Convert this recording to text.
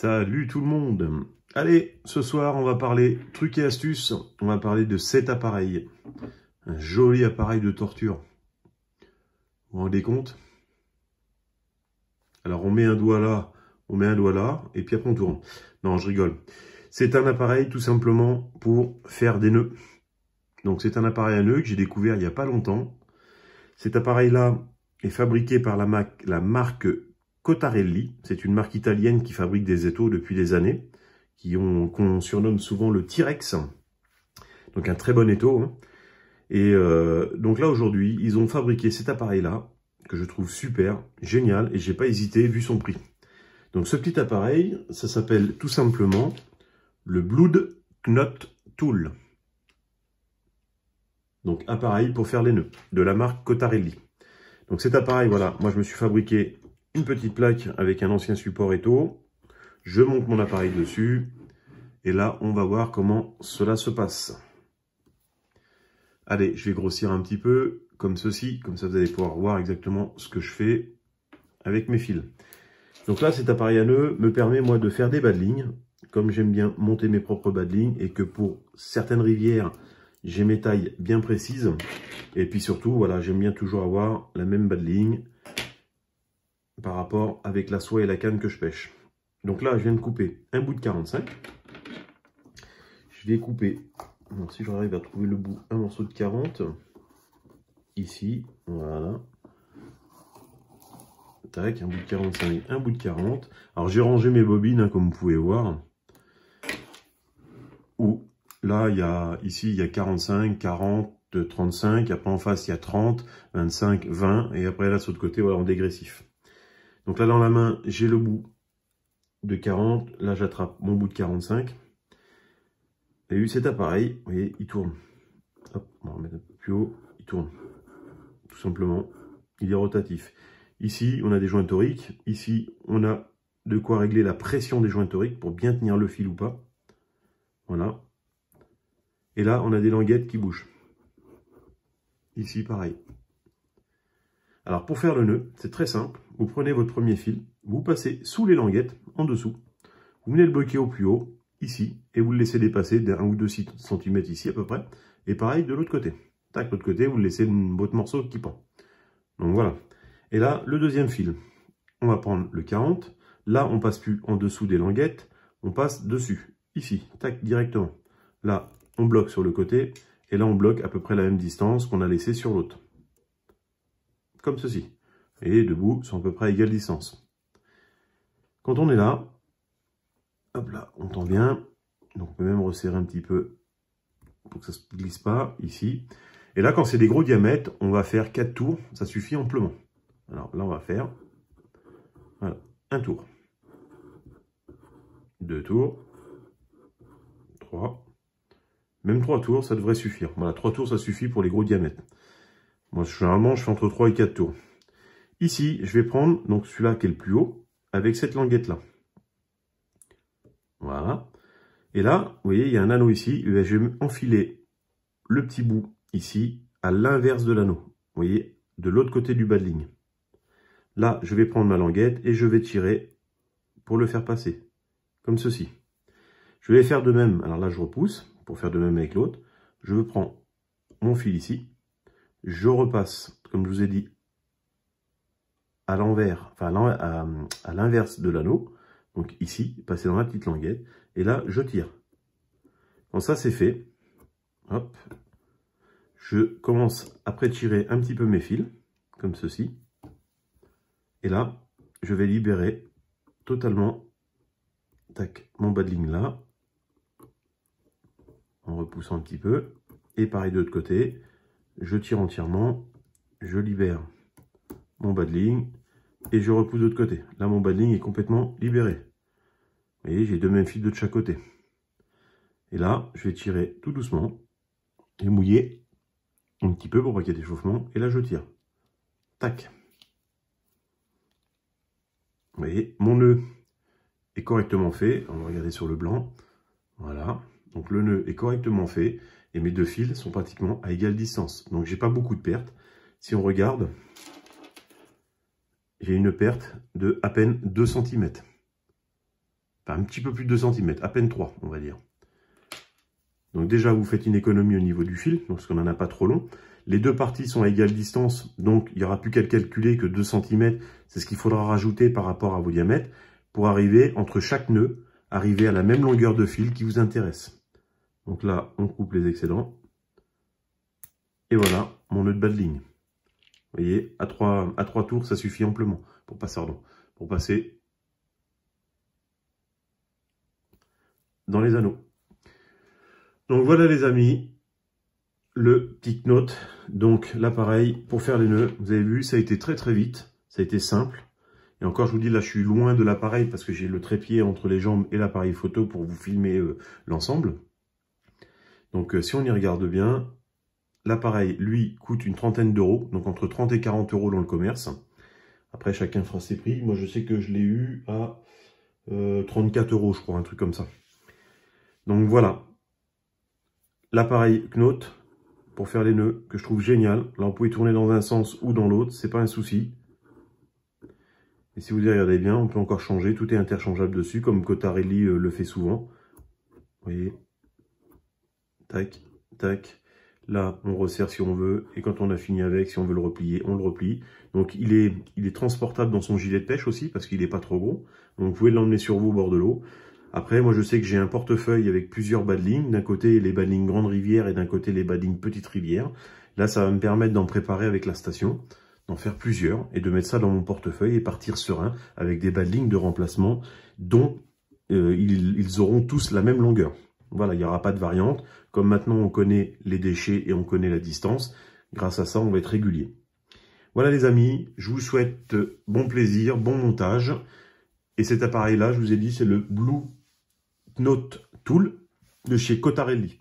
Salut tout le monde Allez, ce soir on va parler trucs et astuces, on va parler de cet appareil. Un joli appareil de torture. Vous vous rendez compte Alors on met un doigt là, on met un doigt là, et puis après on tourne. Non, je rigole. C'est un appareil tout simplement pour faire des nœuds. Donc c'est un appareil à nœuds que j'ai découvert il n'y a pas longtemps. Cet appareil là est fabriqué par la, marque Cotarelli. C'est une marque italienne qui fabrique des étaux depuis des années, qui ont qu'on surnomme souvent le T-Rex. Donc un très bon étau. Hein. Et euh, donc là aujourd'hui, ils ont fabriqué cet appareil-là, que je trouve super, génial, et j'ai pas hésité vu son prix. Donc ce petit appareil, ça s'appelle tout simplement le Blood Knot Tool. Donc appareil pour faire les nœuds, de la marque Cotarelli. Donc cet appareil, voilà, moi je me suis fabriqué petite plaque avec un ancien support étau. Je monte mon appareil dessus. Et là, on va voir comment cela se passe. Allez, je vais grossir un petit peu, comme ceci. Comme ça, vous allez pouvoir voir exactement ce que je fais avec mes fils. Donc là, cet appareil à nœud me permet, moi, de faire des bas de ligne. Comme j'aime bien monter mes propres bas de ligne et que pour certaines rivières, j'ai mes tailles bien précises. Et puis surtout, voilà, j'aime bien toujours avoir la même bas de ligne par rapport avec la soie et la canne que je pêche. Donc là, je viens de couper un bout de 45. Je vais couper, donc si j'arrive à trouver le bout, un morceau de 40. Ici, voilà. Tac, un bout de 45, un bout de 40. Alors j'ai rangé mes bobines, hein, comme vous pouvez voir. Où là, il ici, il y a 45, 40, 35. Après en face, il y a 30, 25, 20. Et après là, sur le côté, voilà, en dégressif. Donc là, dans la main, j'ai le bout de 40. Là, j'attrape mon bout de 45. Et vu, cet appareil, vous voyez, il tourne. Hop, on va remettre un peu plus haut. Il tourne. Tout simplement. Il est rotatif. Ici, on a des joints toriques. Ici, on a de quoi régler la pression des joints toriques pour bien tenir le fil ou pas. Voilà. Et là, on a des languettes qui bougent. Ici, pareil. Alors pour faire le nœud, c'est très simple. Vous prenez votre premier fil, vous passez sous les languettes, en dessous. Vous venez le bloquer au plus haut, ici, et vous le laissez dépasser d'un ou deux centimètres ici à peu près. Et pareil de l'autre côté. Tac, l'autre côté, vous le laissez votre morceau qui pend. Donc voilà. Et là, le deuxième fil. On va prendre le 40. Là, on passe plus en dessous des languettes, on passe dessus. Ici, tac, directement. Là, on bloque sur le côté, et là, on bloque à peu près la même distance qu'on a laissé sur l'autre comme ceci. Et debout sont à peu près à égale distance. Quand on est là, hop là, on tend bien. Donc on peut même resserrer un petit peu pour que ça ne glisse pas ici. Et là, quand c'est des gros diamètres, on va faire quatre tours. Ça suffit amplement. Alors là, on va faire un tour. Deux tours. Trois. Même trois tours, ça devrait suffire. Voilà, trois tours, ça suffit pour les gros diamètres. Moi, généralement, je fais entre 3 et 4 tours. Ici, je vais prendre donc celui-là qui est le plus haut, avec cette languette-là. Voilà. Et là, vous voyez, il y a un anneau ici. Eh je vais enfiler le petit bout ici à l'inverse de l'anneau. Vous voyez, de l'autre côté du bas de ligne. Là, je vais prendre ma languette et je vais tirer pour le faire passer. Comme ceci. Je vais faire de même. Alors là, je repousse pour faire de même avec l'autre. Je prends mon fil ici je repasse, comme je vous ai dit, à l'envers, enfin à l'inverse de l'anneau. Donc ici, passer dans la petite languette. Et là, je tire. Quand ça, c'est fait. Hop. Je commence à tirer un petit peu mes fils, comme ceci. Et là, je vais libérer totalement mon bas ligne là, en repoussant un petit peu, et pareil de l'autre côté, je tire entièrement, je libère mon bas de ligne et je repousse de l'autre côté. Là, mon bas de ligne est complètement libéré. Vous voyez, j'ai deux mêmes fils de chaque côté. Et là, je vais tirer tout doucement et mouiller un petit peu pour pas qu'il y ait d'échauffement. Et là, je tire. Tac. Vous voyez, mon nœud est correctement fait. On va regarder sur le blanc. Voilà. Donc, le nœud est correctement fait et mes deux fils sont pratiquement à égale distance. Donc j'ai pas beaucoup de pertes. Si on regarde, j'ai une perte de à peine 2 cm. Enfin, un petit peu plus de 2 cm, à peine 3, on va dire. Donc déjà, vous faites une économie au niveau du fil, parce qu'on n'en a pas trop long. Les deux parties sont à égale distance, donc il n'y aura plus qu'à calculer que 2 cm, c'est ce qu'il faudra rajouter par rapport à vos diamètres, pour arriver entre chaque nœud, arriver à la même longueur de fil qui vous intéresse. Donc là, on coupe les excédents. Et voilà, mon nœud de bas ligne. Vous voyez, à trois, à tours, ça suffit amplement pour passer, pour passer dans les anneaux. Donc voilà les amis, le petit note. Donc l'appareil pour faire les nœuds, vous avez vu, ça a été très très vite, ça a été simple. Et encore, je vous dis, là, je suis loin de l'appareil parce que j'ai le trépied entre les jambes et l'appareil photo pour vous filmer euh, l'ensemble. Donc euh, si on y regarde bien, l'appareil, lui, coûte une trentaine d'euros, donc entre 30 et 40 euros dans le commerce. Après, chacun fera ses prix. Moi, je sais que je l'ai eu à 34 euh, euros, je crois, un truc comme ça. Donc voilà, l'appareil Knot pour faire les nœuds, que je trouve génial. Là, on y tourner dans un sens ou dans l'autre, c'est pas un souci. Et si vous y regardez bien, on peut encore changer. Tout est interchangeable dessus, comme Cotarelli euh, le fait souvent. Vous voyez tac, tac. Là, on resserre si on veut, et quand on a fini avec, si on veut le replier, on le replie. Donc il est, il est transportable dans son gilet de pêche aussi, parce qu'il n'est pas trop gros. Donc vous pouvez l'emmener sur vous au bord de l'eau. Après, moi je sais que j'ai un portefeuille avec plusieurs bas D'un côté, les bas grande rivière, et d'un côté, les bas petite rivière. Là, ça va me permettre d'en préparer avec la station, d'en faire plusieurs, et de mettre ça dans mon portefeuille et partir serein avec des bas de de remplacement, dont euh, ils auront tous la même longueur. Voilà, il n'y aura pas de variante. Comme maintenant, on connaît les déchets et on connaît la distance, grâce à ça, on va être régulier. Voilà les amis, je vous souhaite bon plaisir, bon montage. Et cet appareil-là, je vous ai dit, c'est le Blue Note Tool de chez Cotarelli.